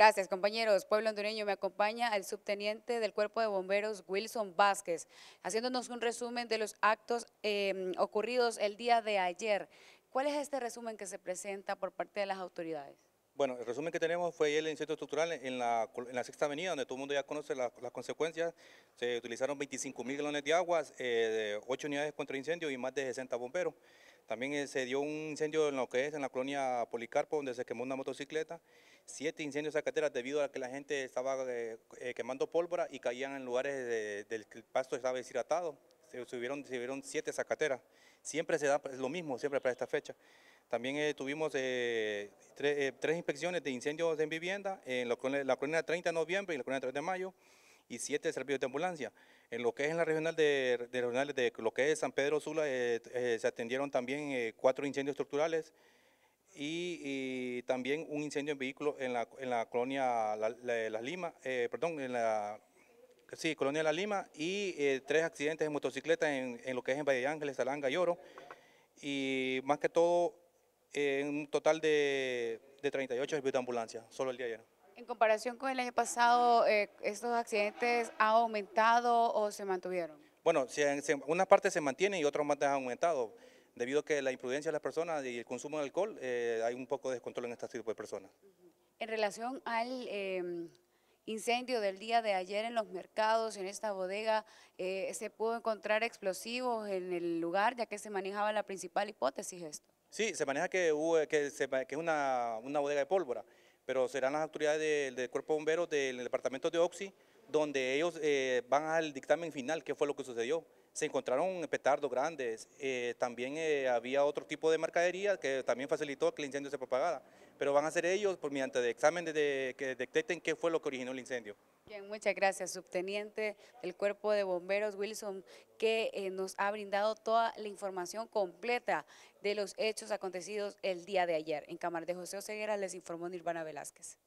Gracias, compañeros. Pueblo hondureño me acompaña el subteniente del Cuerpo de Bomberos, Wilson Vázquez, haciéndonos un resumen de los actos em, ocurridos el día de ayer. ¿Cuál es este resumen que se presenta por parte de las autoridades? Bueno, el resumen que tenemos fue el incendio estructural en la, sexta avenida, donde todo el mundo ya conoce las consecuencias. Se utilizaron 25 mil galones de agua, eh, 8 unidades contra incendio y más de 60 bomberos. También eh, se dio un incendio en lo que es en la colonia Policarpo, donde se quemó una motocicleta. Siete incendios a debido a que la gente estaba eh, eh, quemando pólvora y caían en lugares del que el pasto estaba deshidratado. Se subieron, se siete sacateras. Siempre se da lo mismo, siempre para esta fecha. También tuvimos tres inspecciones de incendios en vivienda en la colonia, la 30 de noviembre y la colonia 3 de mayo y siete servicios de ambulancia. En lo que es en la regional de, de regionales de lo que es San Pedro Sula, eh, eh, se atendieron también eh, cuatro incendios estructurales y, también un incendio en vehículo en la, colonia La, la, Lima, perdón, en la sí, colonia La Lima y tres accidentes de motocicleta en, lo que es en Valle de Ángeles, Salanga y Oro. Y más que todo, en un total de, de 38 servicios de ambulancia, solo el día de ayer. En comparación con el año pasado, eh, ¿estos accidentes han aumentado o se mantuvieron? Bueno, si una parte se mantiene y otra más ha aumentado. Debido a que la imprudencia de las personas y el consumo de alcohol, eh, hay un poco de descontrol en este tipo de personas. En relación al em, incendio del día de ayer en los mercados, en esta bodega, eh, ¿se pudo encontrar explosivos en el lugar, ya que se manejaba la principal hipótesis esto? Sí, se maneja que, hubo, que, se, que es una, una bodega de pólvora pero serán las autoridades del, Cuerpo Bombero del Departamento de Oxy donde ellos eh, van al dictamen final, qué fue lo que sucedió. Se encontraron petardos grandes, eh, también eh, había otro tipo de mercadería que también facilitó que el incendio se propagara, pero van a ser ellos por mediante de examen que detecten qué fue lo que originó el incendio. Bien, muchas gracias, subteniente del Cuerpo de Bomberos Wilson, que nos ha brindado toda la información completa de los hechos acontecidos el día de ayer. En Cámara de José Oseguera les informó Nirvana Velázquez.